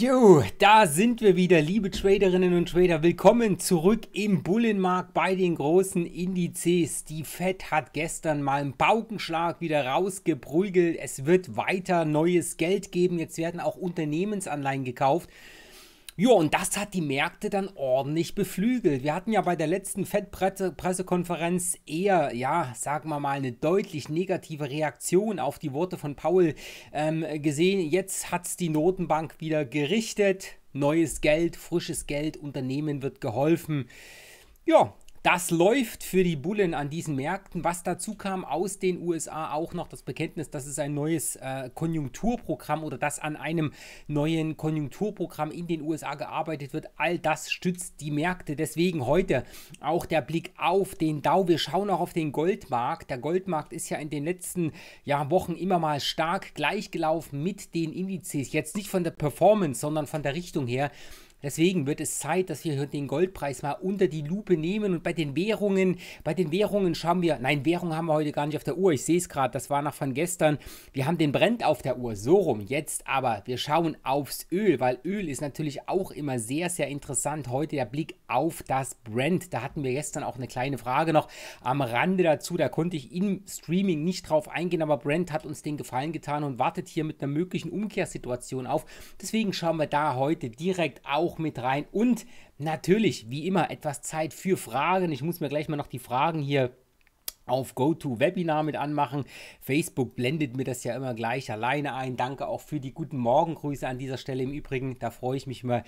Jo, da sind wir wieder, liebe Traderinnen und Trader. Willkommen zurück im Bullenmarkt bei den großen Indizes. Die Fed hat gestern mal einen Paukenschlag wieder rausgeprügelt. Es wird weiter neues Geld geben. Jetzt werden auch Unternehmensanleihen gekauft. Ja, und das hat die Märkte dann ordentlich beflügelt. Wir hatten ja bei der letzten Fed-Pressekonferenz eher, ja, sagen wir mal, eine deutlich negative Reaktion auf die Worte von Paul ähm, gesehen. Jetzt hat es die Notenbank wieder gerichtet. Neues Geld, frisches Geld, Unternehmen wird geholfen. Ja, das läuft für die Bullen an diesen Märkten. Was dazu kam aus den USA auch noch das Bekenntnis, dass es ein neues äh, Konjunkturprogramm oder dass an einem neuen Konjunkturprogramm in den USA gearbeitet wird. All das stützt die Märkte. Deswegen heute auch der Blick auf den Dow. Wir schauen auch auf den Goldmarkt. Der Goldmarkt ist ja in den letzten ja, Wochen immer mal stark gleichgelaufen mit den Indizes. Jetzt nicht von der Performance, sondern von der Richtung her. Deswegen wird es Zeit, dass wir den Goldpreis mal unter die Lupe nehmen und bei den Währungen, bei den Währungen schauen wir, nein, Währung haben wir heute gar nicht auf der Uhr, ich sehe es gerade, das war noch von gestern. Wir haben den Brent auf der Uhr, so rum, jetzt aber, wir schauen aufs Öl, weil Öl ist natürlich auch immer sehr, sehr interessant. Heute der Blick auf das Brent, da hatten wir gestern auch eine kleine Frage noch am Rande dazu, da konnte ich im Streaming nicht drauf eingehen, aber Brent hat uns den Gefallen getan und wartet hier mit einer möglichen Umkehrsituation auf. Deswegen schauen wir da heute direkt auf, auch mit rein. Und natürlich, wie immer, etwas Zeit für Fragen. Ich muss mir gleich mal noch die Fragen hier auf GoToWebinar mit anmachen. Facebook blendet mir das ja immer gleich alleine ein. Danke auch für die guten Morgengrüße an dieser Stelle im Übrigen. Da freue ich mich mal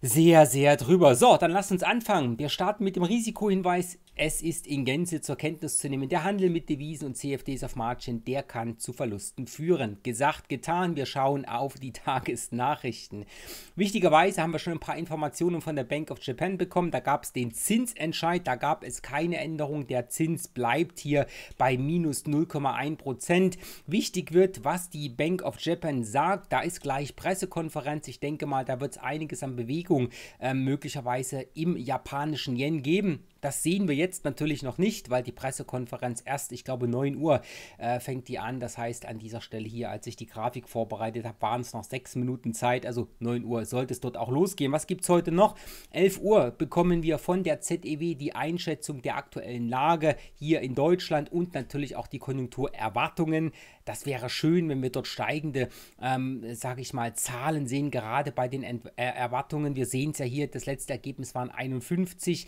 sehr, sehr drüber. So, dann lasst uns anfangen. Wir starten mit dem Risikohinweis. Es ist in Gänze zur Kenntnis zu nehmen. Der Handel mit Devisen und CFDs auf Margin, der kann zu Verlusten führen. Gesagt, getan. Wir schauen auf die Tagesnachrichten. Wichtigerweise haben wir schon ein paar Informationen von der Bank of Japan bekommen. Da gab es den Zinsentscheid. Da gab es keine Änderung. Der Zins bleibt hier bei minus 0,1 Wichtig wird, was die Bank of Japan sagt. Da ist gleich Pressekonferenz. Ich denke mal, da wird es einiges an Bewegung Bewegung ähm, möglicherweise im japanischen Yen geben. Das sehen wir jetzt natürlich noch nicht, weil die Pressekonferenz erst, ich glaube, 9 Uhr äh, fängt die an. Das heißt, an dieser Stelle hier, als ich die Grafik vorbereitet habe, waren es noch 6 Minuten Zeit. Also 9 Uhr sollte es dort auch losgehen. Was gibt es heute noch? 11 Uhr bekommen wir von der ZEW die Einschätzung der aktuellen Lage hier in Deutschland und natürlich auch die Konjunkturerwartungen. Das wäre schön, wenn wir dort steigende, ähm, sage ich mal, Zahlen sehen, gerade bei den Ent äh, Erwartungen. Wir sehen es ja hier, das letzte Ergebnis waren 51.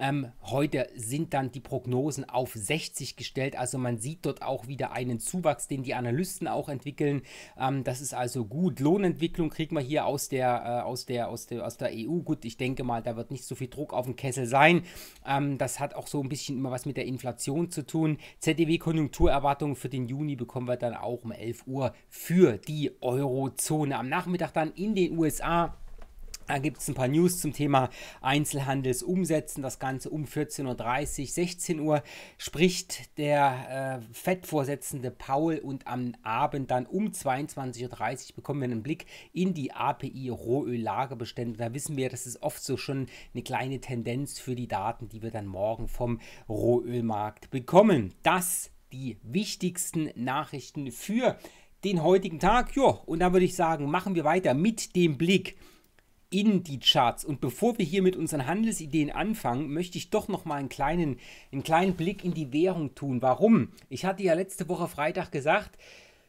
Ähm, heute sind dann die Prognosen auf 60 gestellt. Also man sieht dort auch wieder einen Zuwachs, den die Analysten auch entwickeln. Ähm, das ist also gut. Lohnentwicklung kriegt man hier aus der, äh, aus, der, aus, der, aus der EU. Gut, ich denke mal, da wird nicht so viel Druck auf dem Kessel sein. Ähm, das hat auch so ein bisschen immer was mit der Inflation zu tun. ZDW-Konjunkturerwartungen für den Juni bekommen wir dann auch um 11 Uhr für die Eurozone. Am Nachmittag dann in den USA. Da gibt es ein paar News zum Thema Einzelhandelsumsätzen. Das Ganze um 14.30 Uhr, 16 Uhr spricht der äh, FED-Vorsitzende Paul und am Abend dann um 22.30 Uhr bekommen wir einen Blick in die API-Rohöllagerbestände. Da wissen wir, das ist oft so schon eine kleine Tendenz für die Daten, die wir dann morgen vom Rohölmarkt bekommen. Das die wichtigsten Nachrichten für den heutigen Tag. Jo, und da würde ich sagen, machen wir weiter mit dem Blick in die Charts. Und bevor wir hier mit unseren Handelsideen anfangen, möchte ich doch noch mal einen kleinen, einen kleinen Blick in die Währung tun. Warum? Ich hatte ja letzte Woche Freitag gesagt,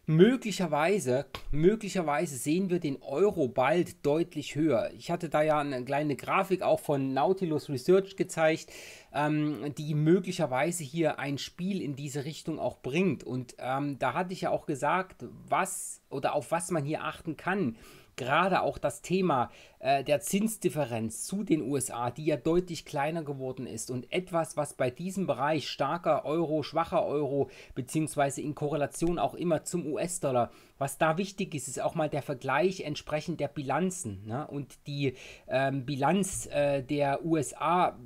möglicherweise, möglicherweise sehen wir den Euro bald deutlich höher. Ich hatte da ja eine kleine Grafik auch von Nautilus Research gezeigt, ähm, die möglicherweise hier ein Spiel in diese Richtung auch bringt. Und ähm, da hatte ich ja auch gesagt, was oder auf was man hier achten kann gerade auch das Thema äh, der Zinsdifferenz zu den USA, die ja deutlich kleiner geworden ist und etwas, was bei diesem Bereich starker Euro, schwacher Euro, beziehungsweise in Korrelation auch immer zum US-Dollar, was da wichtig ist, ist auch mal der Vergleich entsprechend der Bilanzen ne? und die ähm, Bilanz äh, der USA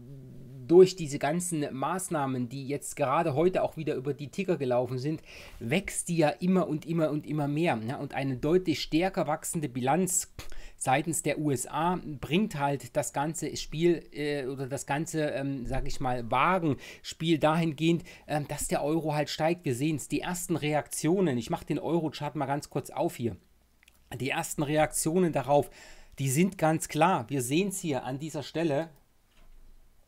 durch diese ganzen Maßnahmen, die jetzt gerade heute auch wieder über die Ticker gelaufen sind, wächst die ja immer und immer und immer mehr. Ne? Und eine deutlich stärker wachsende Bilanz seitens der USA bringt halt das ganze Spiel äh, oder das ganze, ähm, sag ich mal, Wagenspiel dahingehend, äh, dass der Euro halt steigt. Wir sehen es, die ersten Reaktionen, ich mache den Euro-Chart mal ganz kurz auf hier, die ersten Reaktionen darauf, die sind ganz klar. Wir sehen es hier an dieser Stelle,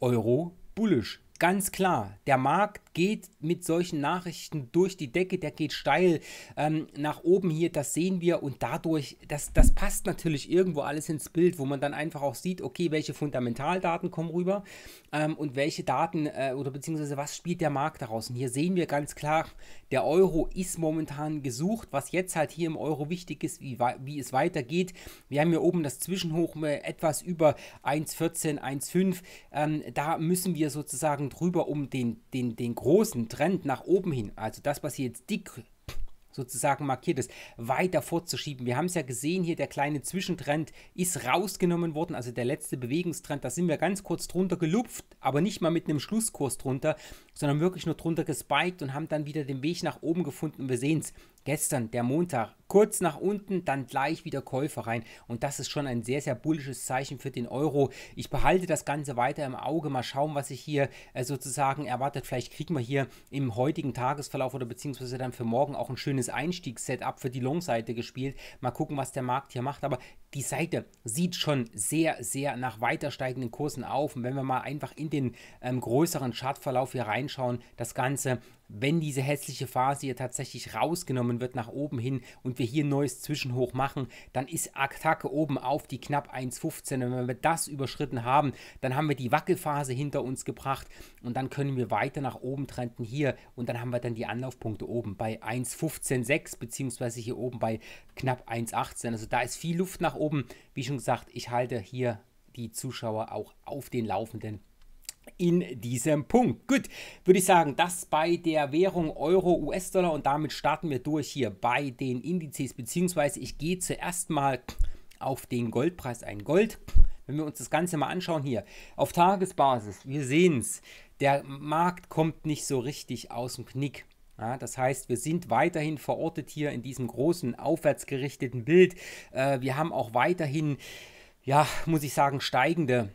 Euro bullisch Ganz klar, der Markt geht mit solchen Nachrichten durch die Decke, der geht steil ähm, nach oben hier, das sehen wir und dadurch, das, das passt natürlich irgendwo alles ins Bild, wo man dann einfach auch sieht, okay, welche Fundamentaldaten kommen rüber ähm, und welche Daten äh, oder beziehungsweise was spielt der Markt daraus. Und hier sehen wir ganz klar, der Euro ist momentan gesucht, was jetzt halt hier im Euro wichtig ist, wie, wie es weitergeht. Wir haben hier oben das Zwischenhoch äh, etwas über 1,14, 1,5. Ähm, da müssen wir sozusagen Tagen drüber um den, den, den großen Trend nach oben hin, also das, was hier jetzt dick sozusagen markiert ist, weiter vorzuschieben. Wir haben es ja gesehen, hier der kleine Zwischentrend ist rausgenommen worden, also der letzte Bewegungstrend, da sind wir ganz kurz drunter gelupft, aber nicht mal mit einem Schlusskurs drunter, sondern wirklich nur drunter gespiked und haben dann wieder den Weg nach oben gefunden. Wir sehen es, gestern, der Montag, kurz nach unten, dann gleich wieder Käufer rein. Und das ist schon ein sehr, sehr bullisches Zeichen für den Euro. Ich behalte das Ganze weiter im Auge. Mal schauen, was sich hier äh, sozusagen erwartet. Vielleicht kriegen wir hier im heutigen Tagesverlauf oder beziehungsweise dann für morgen auch ein schönes Einstiegssetup für die Long-Seite gespielt. Mal gucken, was der Markt hier macht. Aber die Seite sieht schon sehr, sehr nach weiter steigenden Kursen auf. Und wenn wir mal einfach in den ähm, größeren Chartverlauf hier reinschauen, das Ganze wenn diese hässliche Phase hier tatsächlich rausgenommen wird nach oben hin und wir hier ein neues Zwischenhoch machen, dann ist Attacke oben auf die knapp 1,15. Und wenn wir das überschritten haben, dann haben wir die Wackelphase hinter uns gebracht und dann können wir weiter nach oben trenden hier und dann haben wir dann die Anlaufpunkte oben bei 1,15,6 bzw. hier oben bei knapp 1,18. Also da ist viel Luft nach oben. Wie schon gesagt, ich halte hier die Zuschauer auch auf den Laufenden in diesem Punkt. Gut, würde ich sagen, das bei der Währung Euro, US-Dollar und damit starten wir durch hier bei den Indizes, beziehungsweise ich gehe zuerst mal auf den Goldpreis ein. Gold, wenn wir uns das Ganze mal anschauen hier, auf Tagesbasis, wir sehen es, der Markt kommt nicht so richtig aus dem Knick. Ja, das heißt, wir sind weiterhin verortet hier in diesem großen aufwärtsgerichteten Bild. Äh, wir haben auch weiterhin, ja, muss ich sagen, steigende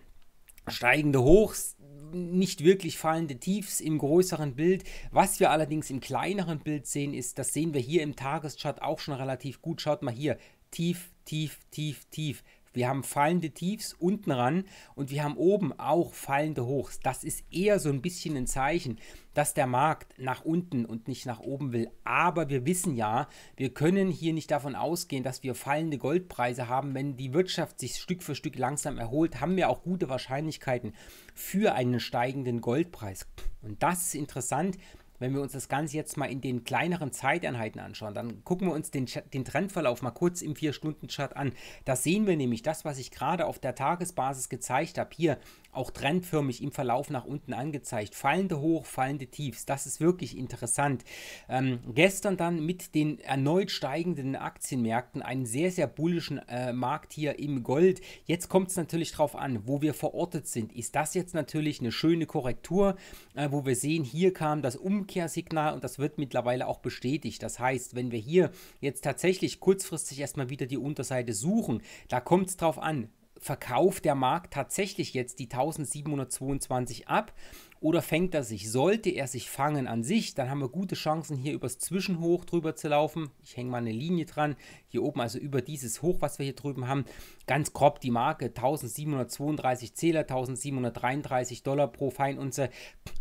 steigende Hochs, nicht wirklich fallende Tiefs im größeren Bild. Was wir allerdings im kleineren Bild sehen, ist, das sehen wir hier im Tageschart auch schon relativ gut. Schaut mal hier, tief, tief, tief, tief. Wir haben fallende Tiefs unten ran und wir haben oben auch fallende Hochs. Das ist eher so ein bisschen ein Zeichen, dass der Markt nach unten und nicht nach oben will. Aber wir wissen ja, wir können hier nicht davon ausgehen, dass wir fallende Goldpreise haben. Wenn die Wirtschaft sich Stück für Stück langsam erholt, haben wir auch gute Wahrscheinlichkeiten für einen steigenden Goldpreis. Und das ist interessant, wenn wir uns das Ganze jetzt mal in den kleineren Zeiteinheiten anschauen, dann gucken wir uns den, den Trendverlauf mal kurz im 4-Stunden-Chart an. Da sehen wir nämlich das, was ich gerade auf der Tagesbasis gezeigt habe, hier auch trendförmig im Verlauf nach unten angezeigt. Fallende Hoch, fallende Tiefs. Das ist wirklich interessant. Ähm, gestern dann mit den erneut steigenden Aktienmärkten einen sehr, sehr bullischen äh, Markt hier im Gold. Jetzt kommt es natürlich darauf an, wo wir verortet sind. Ist das jetzt natürlich eine schöne Korrektur, äh, wo wir sehen, hier kam das Umkehr Umkehrsignal und das wird mittlerweile auch bestätigt. Das heißt, wenn wir hier jetzt tatsächlich kurzfristig erstmal wieder die Unterseite suchen, da kommt es drauf an, verkauft der Markt tatsächlich jetzt die 1722 ab oder fängt er sich? Sollte er sich fangen an sich, dann haben wir gute Chancen, hier übers Zwischenhoch drüber zu laufen. Ich hänge mal eine Linie dran, hier oben also über dieses Hoch, was wir hier drüben haben ganz grob die Marke 1732 Zähler, 1733 Dollar pro Feinunze.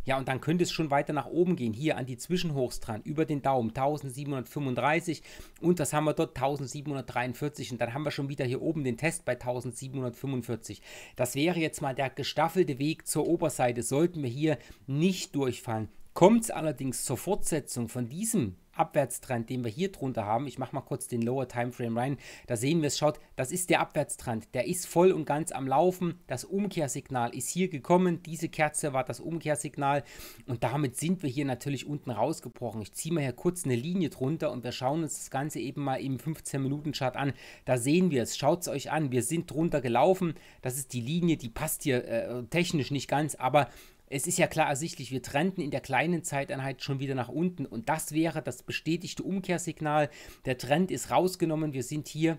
Ja, und dann könnte es schon weiter nach oben gehen, hier an die Zwischenhochs dran, über den Daumen 1735 und das haben wir dort 1743 und dann haben wir schon wieder hier oben den Test bei 1745. Das wäre jetzt mal der gestaffelte Weg zur Oberseite, sollten wir hier nicht durchfallen. Kommt es allerdings zur Fortsetzung von diesem Abwärtstrend, den wir hier drunter haben. Ich mache mal kurz den Lower Timeframe rein. Da sehen wir es, schaut, das ist der Abwärtstrend. Der ist voll und ganz am Laufen. Das Umkehrsignal ist hier gekommen. Diese Kerze war das Umkehrsignal. Und damit sind wir hier natürlich unten rausgebrochen. Ich ziehe mal hier kurz eine Linie drunter und wir schauen uns das Ganze eben mal im 15-Minuten-Chart an. Da sehen wir es. Schaut es euch an. Wir sind drunter gelaufen. Das ist die Linie, die passt hier äh, technisch nicht ganz, aber es ist ja klar ersichtlich, wir trennten in der kleinen Zeiteinheit schon wieder nach unten und das wäre das bestätigte Umkehrsignal. Der Trend ist rausgenommen, wir sind hier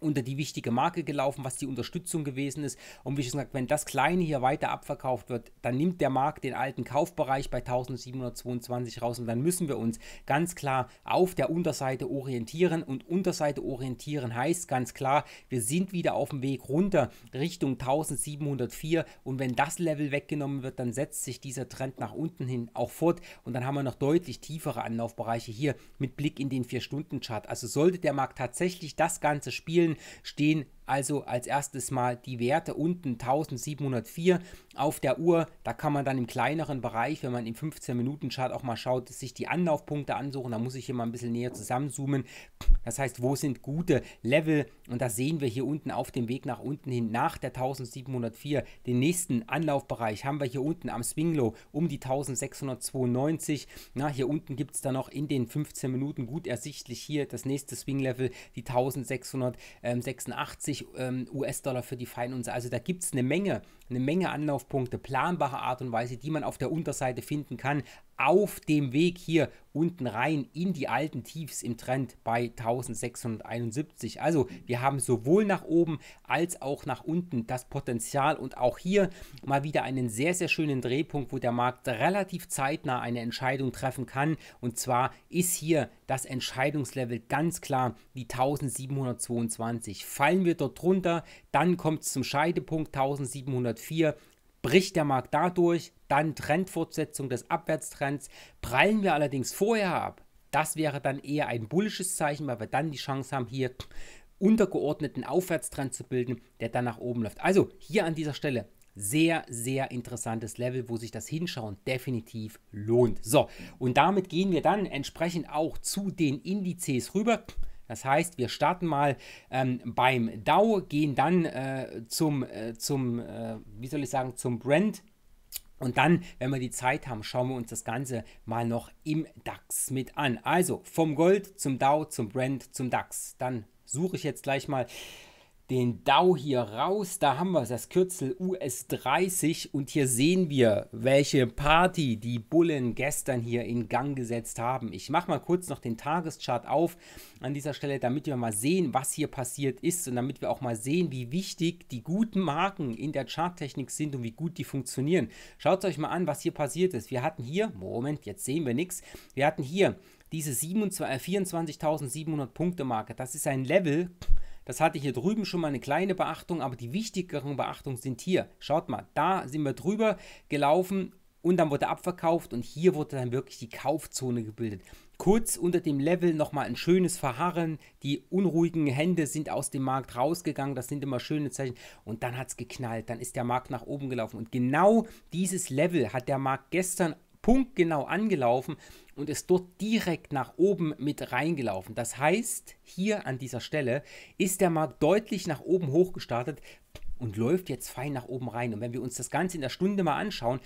unter die wichtige Marke gelaufen, was die Unterstützung gewesen ist. Und wie gesagt, wenn das Kleine hier weiter abverkauft wird, dann nimmt der Markt den alten Kaufbereich bei 1722 raus und dann müssen wir uns ganz klar auf der Unterseite orientieren. Und Unterseite orientieren heißt ganz klar, wir sind wieder auf dem Weg runter Richtung 1704 und wenn das Level weggenommen wird, dann setzt sich dieser Trend nach unten hin auch fort und dann haben wir noch deutlich tiefere Anlaufbereiche hier mit Blick in den 4-Stunden-Chart. Also sollte der Markt tatsächlich das Ganze spielen, stehen also als erstes mal die Werte unten 1704 auf der Uhr. Da kann man dann im kleineren Bereich, wenn man im 15-Minuten-Chart auch mal schaut, sich die Anlaufpunkte ansuchen. Da muss ich hier mal ein bisschen näher zusammenzoomen. Das heißt, wo sind gute Level? Und da sehen wir hier unten auf dem Weg nach unten hin nach der 1704. Den nächsten Anlaufbereich haben wir hier unten am Swinglow um die 1692. Na, hier unten gibt es dann noch in den 15 Minuten gut ersichtlich hier das nächste Swing-Level, die 1686 ähm, US-Dollar für die Feinunze. Also da gibt es eine Menge eine Menge Anlaufpunkte, planbare Art und Weise, die man auf der Unterseite finden kann, auf dem Weg hier unten rein in die alten Tiefs im Trend bei 1671. Also wir haben sowohl nach oben als auch nach unten das Potenzial und auch hier mal wieder einen sehr, sehr schönen Drehpunkt, wo der Markt relativ zeitnah eine Entscheidung treffen kann. Und zwar ist hier das Entscheidungslevel ganz klar die 1722. Fallen wir dort drunter, dann kommt es zum Scheidepunkt 1700. 404 bricht der Markt dadurch, dann Trendfortsetzung des Abwärtstrends. Prallen wir allerdings vorher ab, das wäre dann eher ein bullisches Zeichen, weil wir dann die Chance haben, hier untergeordneten Aufwärtstrend zu bilden, der dann nach oben läuft. Also hier an dieser Stelle sehr, sehr interessantes Level, wo sich das Hinschauen definitiv lohnt. So, und damit gehen wir dann entsprechend auch zu den Indizes rüber. Das heißt, wir starten mal ähm, beim DAO, gehen dann äh, zum, äh, zum äh, wie soll ich sagen, zum Brand. Und dann, wenn wir die Zeit haben, schauen wir uns das Ganze mal noch im DAX mit an. Also vom Gold zum DAO, zum Brand, zum DAX. Dann suche ich jetzt gleich mal den DAO hier raus. Da haben wir das Kürzel US30 und hier sehen wir, welche Party die Bullen gestern hier in Gang gesetzt haben. Ich mache mal kurz noch den Tageschart auf an dieser Stelle, damit wir mal sehen, was hier passiert ist und damit wir auch mal sehen, wie wichtig die guten Marken in der Charttechnik sind und wie gut die funktionieren. Schaut euch mal an, was hier passiert ist. Wir hatten hier, Moment, jetzt sehen wir nichts, wir hatten hier diese 24.700 Punkte Marke. Das ist ein Level, das hatte hier drüben schon mal eine kleine Beachtung, aber die wichtigeren Beachtungen sind hier. Schaut mal, da sind wir drüber gelaufen und dann wurde abverkauft und hier wurde dann wirklich die Kaufzone gebildet. Kurz unter dem Level nochmal ein schönes Verharren. Die unruhigen Hände sind aus dem Markt rausgegangen. Das sind immer schöne Zeichen. Und dann hat es geknallt. Dann ist der Markt nach oben gelaufen. Und genau dieses Level hat der Markt gestern punktgenau angelaufen und ist dort direkt nach oben mit reingelaufen. Das heißt, hier an dieser Stelle ist der Markt deutlich nach oben hochgestartet und läuft jetzt fein nach oben rein. Und wenn wir uns das Ganze in der Stunde mal anschauen,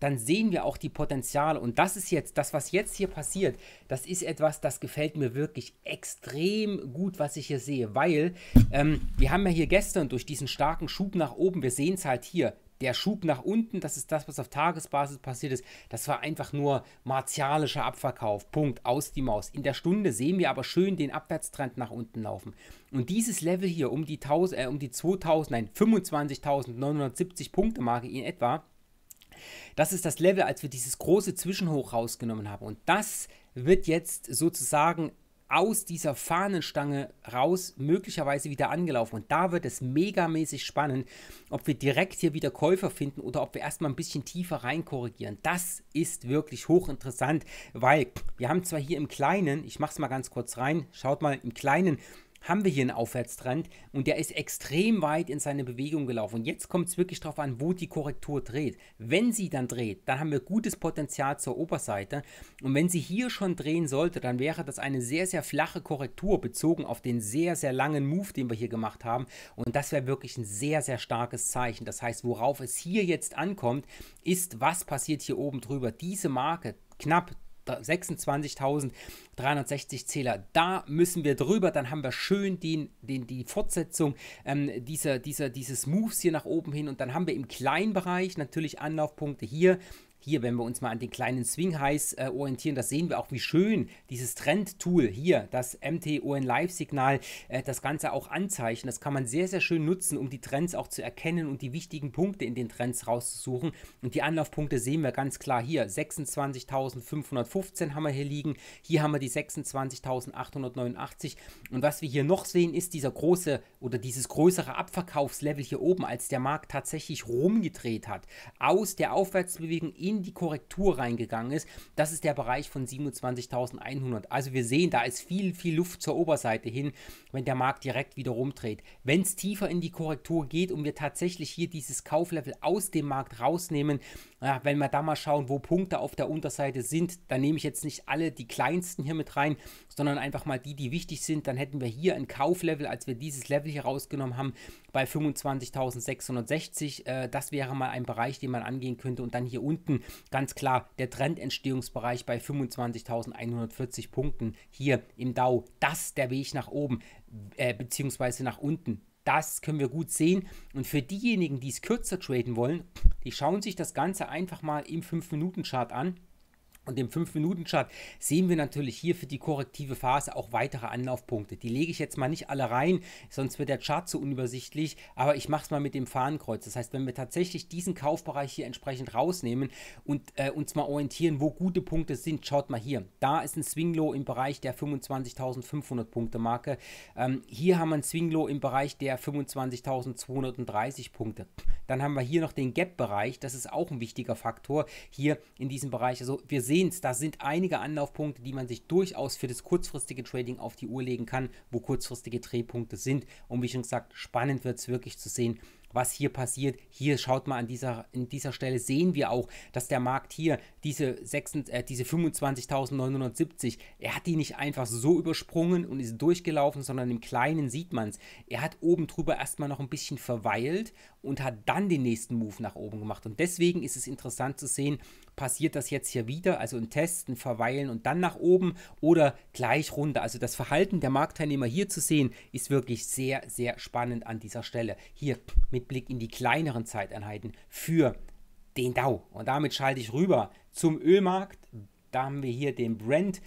dann sehen wir auch die Potenziale. Und das ist jetzt, das, was jetzt hier passiert, das ist etwas, das gefällt mir wirklich extrem gut, was ich hier sehe, weil ähm, wir haben ja hier gestern durch diesen starken Schub nach oben, wir sehen es halt hier, der Schub nach unten, das ist das, was auf Tagesbasis passiert ist. Das war einfach nur martialischer Abverkauf. Punkt. Aus die Maus. In der Stunde sehen wir aber schön den Abwärtstrend nach unten laufen. Und dieses Level hier um die äh, um die 2000, nein, 25.970 Punkte Marke in etwa. Das ist das Level, als wir dieses große Zwischenhoch rausgenommen haben. Und das wird jetzt sozusagen aus dieser Fahnenstange raus möglicherweise wieder angelaufen. Und da wird es megamäßig spannend, ob wir direkt hier wieder Käufer finden oder ob wir erstmal ein bisschen tiefer rein korrigieren. Das ist wirklich hochinteressant, weil wir haben zwar hier im Kleinen, ich mache es mal ganz kurz rein, schaut mal, im Kleinen haben wir hier einen Aufwärtstrend und der ist extrem weit in seine Bewegung gelaufen. Und jetzt kommt es wirklich darauf an, wo die Korrektur dreht. Wenn sie dann dreht, dann haben wir gutes Potenzial zur Oberseite. Und wenn sie hier schon drehen sollte, dann wäre das eine sehr, sehr flache Korrektur bezogen auf den sehr, sehr langen Move, den wir hier gemacht haben. Und das wäre wirklich ein sehr, sehr starkes Zeichen. Das heißt, worauf es hier jetzt ankommt, ist, was passiert hier oben drüber. Diese Marke knapp 26.360 Zähler. Da müssen wir drüber, dann haben wir schön den, den, die Fortsetzung ähm, dieser, dieser, dieses Moves hier nach oben hin und dann haben wir im kleinen Bereich natürlich Anlaufpunkte hier hier, wenn wir uns mal an den kleinen Swing Highs äh, orientieren, da sehen wir auch, wie schön dieses Trend-Tool hier, das MTON Live-Signal, äh, das Ganze auch anzeichnet. Das kann man sehr, sehr schön nutzen, um die Trends auch zu erkennen und die wichtigen Punkte in den Trends rauszusuchen. Und die Anlaufpunkte sehen wir ganz klar hier. 26.515 haben wir hier liegen. Hier haben wir die 26.889. Und was wir hier noch sehen, ist dieser große oder dieses größere Abverkaufslevel hier oben, als der Markt tatsächlich rumgedreht hat. Aus der Aufwärtsbewegung in in die Korrektur reingegangen ist. Das ist der Bereich von 27.100. Also wir sehen, da ist viel, viel Luft zur Oberseite hin, wenn der Markt direkt wieder rumdreht. Wenn es tiefer in die Korrektur geht und wir tatsächlich hier dieses Kauflevel aus dem Markt rausnehmen, ja, wenn wir da mal schauen, wo Punkte auf der Unterseite sind, dann nehme ich jetzt nicht alle die kleinsten hier mit rein, sondern einfach mal die, die wichtig sind, dann hätten wir hier ein Kauflevel, als wir dieses Level hier rausgenommen haben, bei 25.660. Äh, das wäre mal ein Bereich, den man angehen könnte und dann hier unten ganz klar der Trendentstehungsbereich bei 25.140 Punkten hier im DAO. Das ist der Weg nach oben äh, beziehungsweise nach unten. Das können wir gut sehen. Und für diejenigen, die es kürzer traden wollen, die schauen sich das Ganze einfach mal im 5-Minuten-Chart an und im 5-Minuten-Chart sehen wir natürlich hier für die korrektive Phase auch weitere Anlaufpunkte. Die lege ich jetzt mal nicht alle rein, sonst wird der Chart zu unübersichtlich, aber ich mache es mal mit dem Fahnenkreuz. Das heißt, wenn wir tatsächlich diesen Kaufbereich hier entsprechend rausnehmen und äh, uns mal orientieren, wo gute Punkte sind, schaut mal hier. Da ist ein Swing-Low im Bereich der 25.500 Punkte Marke. Ähm, hier haben wir ein Swing-Low im Bereich der 25.230 Punkte. Dann haben wir hier noch den Gap-Bereich, das ist auch ein wichtiger Faktor hier in diesem Bereich. Also wir sehen, erwähnst, da sind einige Anlaufpunkte, die man sich durchaus für das kurzfristige Trading auf die Uhr legen kann, wo kurzfristige Drehpunkte sind. Und wie schon gesagt, spannend wird es wirklich zu sehen, was hier passiert. Hier schaut mal an dieser, an dieser Stelle sehen wir auch, dass der Markt hier diese, äh, diese 25.970, er hat die nicht einfach so übersprungen und ist durchgelaufen, sondern im Kleinen sieht man es. Er hat oben drüber erstmal noch ein bisschen verweilt und hat dann den nächsten Move nach oben gemacht. Und deswegen ist es interessant zu sehen, passiert das jetzt hier wieder, also ein Testen, Verweilen und dann nach oben oder gleich runter. Also das Verhalten der Marktteilnehmer hier zu sehen, ist wirklich sehr, sehr spannend an dieser Stelle. Hier mit Blick in die kleineren Zeiteinheiten für den Dow. Und damit schalte ich rüber zum Ölmarkt. Da haben wir hier den Brent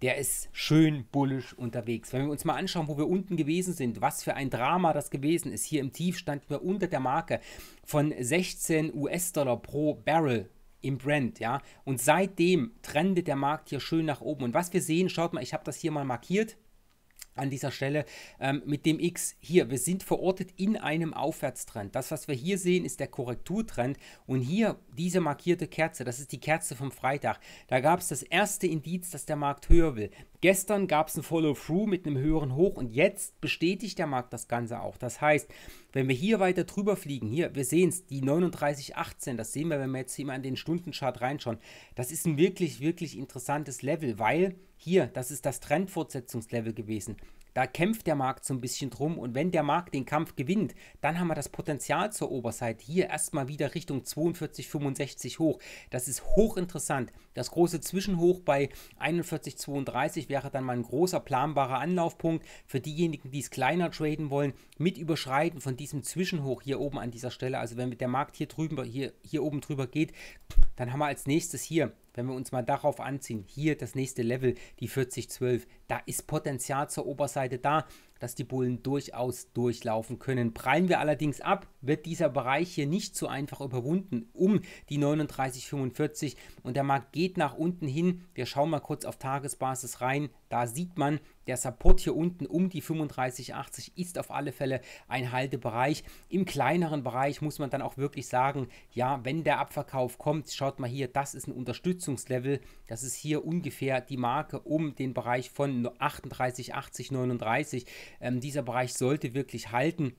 der ist schön bullisch unterwegs. Wenn wir uns mal anschauen, wo wir unten gewesen sind, was für ein Drama das gewesen ist. Hier im Tief standen wir unter der Marke von 16 US-Dollar pro Barrel im Brand, ja. Und seitdem trendet der Markt hier schön nach oben. Und was wir sehen, schaut mal, ich habe das hier mal markiert an dieser Stelle ähm, mit dem X hier. Wir sind verortet in einem Aufwärtstrend. Das, was wir hier sehen, ist der Korrekturtrend. Und hier diese markierte Kerze, das ist die Kerze vom Freitag. Da gab es das erste Indiz, dass der Markt höher will. Gestern gab es ein Follow-through mit einem höheren Hoch und jetzt bestätigt der Markt das Ganze auch. Das heißt, wenn wir hier weiter drüber fliegen, hier, wir sehen es, die 39,18, das sehen wir, wenn wir jetzt hier mal in den Stundenchart reinschauen, das ist ein wirklich, wirklich interessantes Level, weil hier, das ist das Trendfortsetzungslevel gewesen. Da kämpft der Markt so ein bisschen drum und wenn der Markt den Kampf gewinnt, dann haben wir das Potenzial zur Oberseite hier erstmal wieder Richtung 42,65 hoch. Das ist hochinteressant. Das große Zwischenhoch bei 41,32 wäre dann mal ein großer planbarer Anlaufpunkt für diejenigen, die es kleiner traden wollen, mit Überschreiten von diesem Zwischenhoch hier oben an dieser Stelle. Also wenn der Markt hier drüben, hier, hier oben drüber geht, dann haben wir als nächstes hier wenn wir uns mal darauf anziehen, hier das nächste Level, die 4012, da ist Potenzial zur Oberseite da, dass die Bullen durchaus durchlaufen können. Prallen wir allerdings ab, wird dieser Bereich hier nicht so einfach überwunden um die 39,45 und der Markt geht nach unten hin. Wir schauen mal kurz auf Tagesbasis rein. Da sieht man, der Support hier unten um die 35,80 ist auf alle Fälle ein Haltebereich. Im kleineren Bereich muss man dann auch wirklich sagen, ja, wenn der Abverkauf kommt, schaut mal hier, das ist ein Unterstützungslevel. Das ist hier ungefähr die Marke um den Bereich von 38,80, 39. Ähm, dieser Bereich sollte wirklich halten.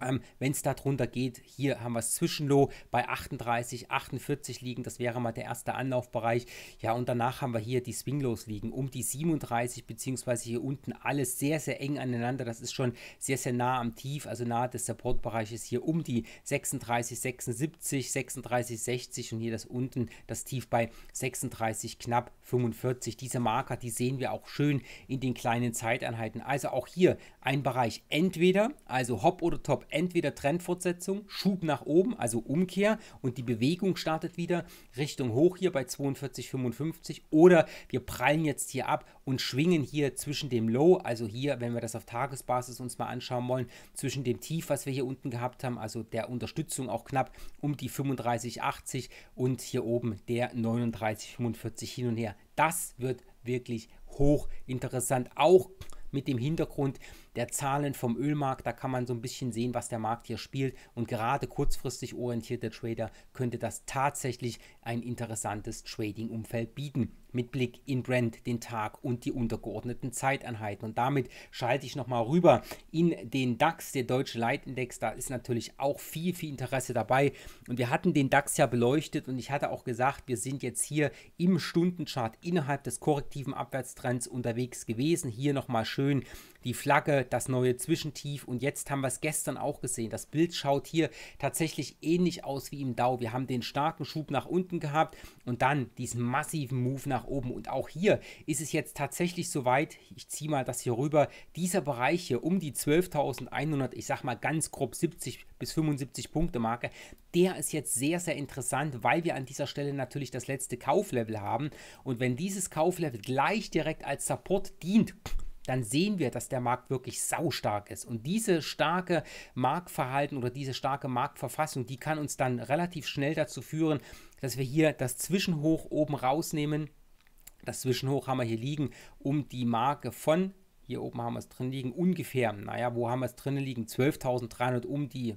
Ähm, Wenn es darunter geht, hier haben wir das Zwischenlow bei 38, 48 liegen. Das wäre mal der erste Anlaufbereich. Ja, und danach haben wir hier die Swinglows liegen um die 37, beziehungsweise hier unten alles sehr, sehr eng aneinander. Das ist schon sehr, sehr nah am Tief, also nahe des Supportbereiches hier um die 36, 76, 36, 60 und hier das unten das Tief bei 36, knapp 45. Diese Marker, die sehen wir auch schön in den kleinen Zeiteinheiten. Also auch hier ein Bereich entweder, also Hop oder Top entweder Trendfortsetzung, Schub nach oben, also Umkehr und die Bewegung startet wieder Richtung hoch hier bei 42,55 oder wir prallen jetzt hier ab und schwingen hier zwischen dem Low, also hier, wenn wir das auf Tagesbasis uns mal anschauen wollen, zwischen dem Tief, was wir hier unten gehabt haben, also der Unterstützung auch knapp um die 35,80 und hier oben der 39,45 hin und her. Das wird wirklich hochinteressant, auch mit dem Hintergrund, der Zahlen vom Ölmarkt. Da kann man so ein bisschen sehen, was der Markt hier spielt. Und gerade kurzfristig orientierte Trader könnte das tatsächlich ein interessantes Trading-Umfeld bieten. Mit Blick in Brent, den Tag und die untergeordneten Zeiteinheiten. Und damit schalte ich nochmal rüber in den DAX, der Deutsche Leitindex. Da ist natürlich auch viel, viel Interesse dabei. Und wir hatten den DAX ja beleuchtet und ich hatte auch gesagt, wir sind jetzt hier im Stundenchart innerhalb des korrektiven Abwärtstrends unterwegs gewesen. Hier nochmal schön die Flagge, das neue Zwischentief und jetzt haben wir es gestern auch gesehen. Das Bild schaut hier tatsächlich ähnlich aus wie im DAO. Wir haben den starken Schub nach unten gehabt und dann diesen massiven Move nach oben und auch hier ist es jetzt tatsächlich soweit, ich ziehe mal das hier rüber, dieser Bereich hier um die 12.100, ich sag mal ganz grob 70 bis 75 Punkte Marke, der ist jetzt sehr, sehr interessant, weil wir an dieser Stelle natürlich das letzte Kauflevel haben und wenn dieses Kauflevel gleich direkt als Support dient, dann sehen wir, dass der Markt wirklich saustark ist. Und diese starke Marktverhalten oder diese starke Marktverfassung, die kann uns dann relativ schnell dazu führen, dass wir hier das Zwischenhoch oben rausnehmen. Das Zwischenhoch haben wir hier liegen, um die Marke von, hier oben haben wir es drin liegen, ungefähr, naja, wo haben wir es drin liegen? 12.300 um die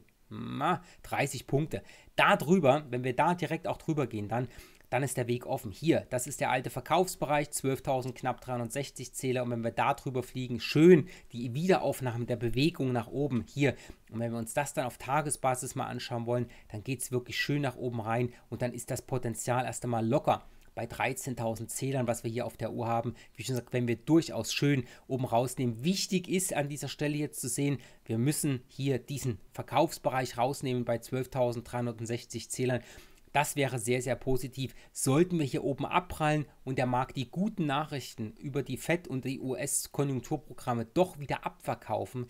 30 Punkte. Darüber, wenn wir da direkt auch drüber gehen, dann dann ist der Weg offen. Hier, das ist der alte Verkaufsbereich, 12.000 knapp 360 Zähler. Und wenn wir da drüber fliegen, schön die Wiederaufnahmen der Bewegung nach oben hier. Und wenn wir uns das dann auf Tagesbasis mal anschauen wollen, dann geht es wirklich schön nach oben rein und dann ist das Potenzial erst einmal locker bei 13.000 Zählern, was wir hier auf der Uhr haben. Wie schon gesagt, wenn wir durchaus schön oben rausnehmen. Wichtig ist an dieser Stelle jetzt zu sehen, wir müssen hier diesen Verkaufsbereich rausnehmen bei 12.360 Zählern das wäre sehr, sehr positiv. Sollten wir hier oben abprallen und der Markt die guten Nachrichten über die FED und die US-Konjunkturprogramme doch wieder abverkaufen,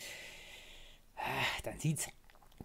äh, dann sieht es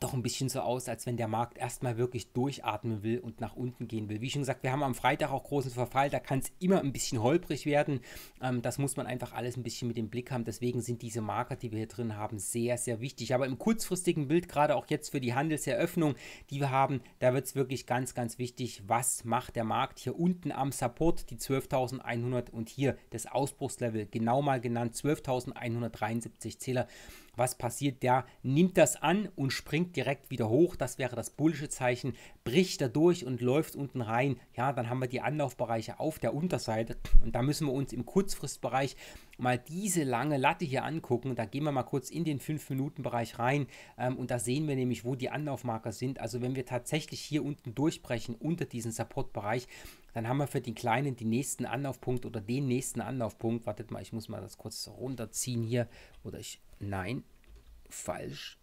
doch ein bisschen so aus, als wenn der Markt erstmal wirklich durchatmen will und nach unten gehen will. Wie schon gesagt, wir haben am Freitag auch großen Verfall, da kann es immer ein bisschen holprig werden. Ähm, das muss man einfach alles ein bisschen mit dem Blick haben. Deswegen sind diese Marker, die wir hier drin haben, sehr, sehr wichtig. Aber im kurzfristigen Bild, gerade auch jetzt für die Handelseröffnung, die wir haben, da wird es wirklich ganz, ganz wichtig, was macht der Markt hier unten am Support, die 12.100 und hier das Ausbruchslevel, genau mal genannt 12.173 Zähler was passiert, der nimmt das an und springt direkt wieder hoch. Das wäre das bullische Zeichen, bricht er durch und läuft unten rein. Ja, dann haben wir die Anlaufbereiche auf der Unterseite und da müssen wir uns im Kurzfristbereich mal diese lange Latte hier angucken. Da gehen wir mal kurz in den 5-Minuten-Bereich rein ähm, und da sehen wir nämlich, wo die Anlaufmarker sind. Also wenn wir tatsächlich hier unten durchbrechen unter diesen Supportbereich, dann haben wir für den kleinen den nächsten Anlaufpunkt oder den nächsten Anlaufpunkt. Wartet mal, ich muss mal das kurz runterziehen hier. Oder ich, nein, falsch.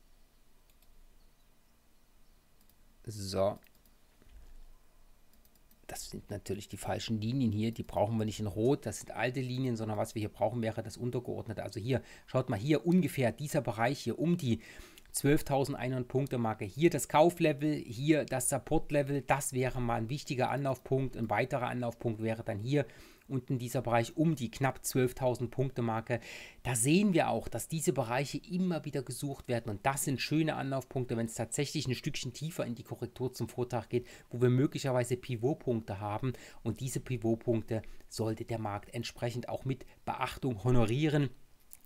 So, das sind natürlich die falschen Linien hier, die brauchen wir nicht in Rot, das sind alte Linien, sondern was wir hier brauchen wäre das Untergeordnete. Also hier, schaut mal hier ungefähr dieser Bereich hier um die 12.100 Punkte Marke. Hier das Kauflevel, hier das Supportlevel, das wäre mal ein wichtiger Anlaufpunkt. Ein weiterer Anlaufpunkt wäre dann hier unten dieser Bereich um die knapp 12.000 Punkte Marke. Da sehen wir auch, dass diese Bereiche immer wieder gesucht werden und das sind schöne Anlaufpunkte, wenn es tatsächlich ein Stückchen tiefer in die Korrektur zum Vortag geht, wo wir möglicherweise Pivotpunkte haben und diese Pivotpunkte sollte der Markt entsprechend auch mit Beachtung honorieren.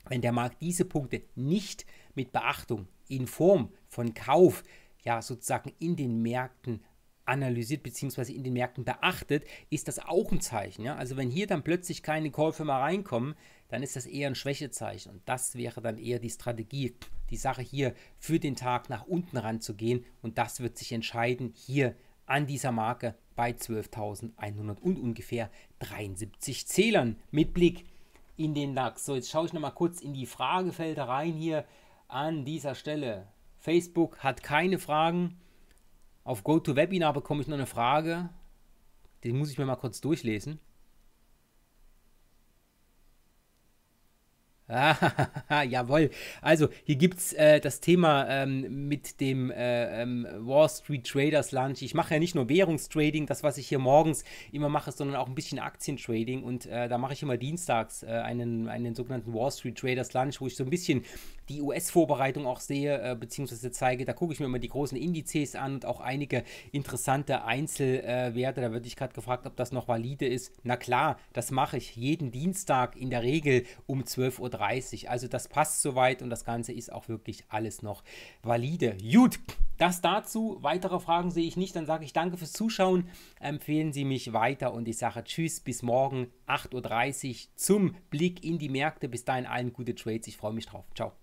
Wenn der Markt diese Punkte nicht mit Beachtung in Form von Kauf ja sozusagen in den Märkten analysiert bzw. in den Märkten beachtet, ist das auch ein Zeichen. Ja? Also wenn hier dann plötzlich keine Käufe mehr reinkommen, dann ist das eher ein Schwächezeichen. Und das wäre dann eher die Strategie, die Sache hier für den Tag nach unten ranzugehen. Und das wird sich entscheiden hier an dieser Marke bei 12.100 und ungefähr 73 Zählern mit Blick in den DAX. So, jetzt schaue ich nochmal kurz in die Fragefelder rein hier an dieser Stelle. Facebook hat keine Fragen. Auf GoToWebinar bekomme ich noch eine Frage. Die muss ich mir mal kurz durchlesen. jawohl. Also, hier gibt es äh, das Thema ähm, mit dem äh, ähm, Wall Street Traders Lunch. Ich mache ja nicht nur Währungstrading, das, was ich hier morgens immer mache, sondern auch ein bisschen Aktientrading. Und äh, da mache ich immer dienstags äh, einen, einen sogenannten Wall Street Traders Lunch, wo ich so ein bisschen die US-Vorbereitung auch sehe, äh, beziehungsweise zeige. Da gucke ich mir immer die großen Indizes an und auch einige interessante Einzelwerte. da würde ich gerade gefragt, ob das noch valide ist. Na klar, das mache ich jeden Dienstag in der Regel um 12.30 Uhr. 30. Also das passt soweit und das Ganze ist auch wirklich alles noch valide. Gut, das dazu. Weitere Fragen sehe ich nicht. Dann sage ich danke fürs Zuschauen. Empfehlen Sie mich weiter und ich sage Tschüss bis morgen 8.30 Uhr zum Blick in die Märkte. Bis dahin allen gute Trades. Ich freue mich drauf. Ciao.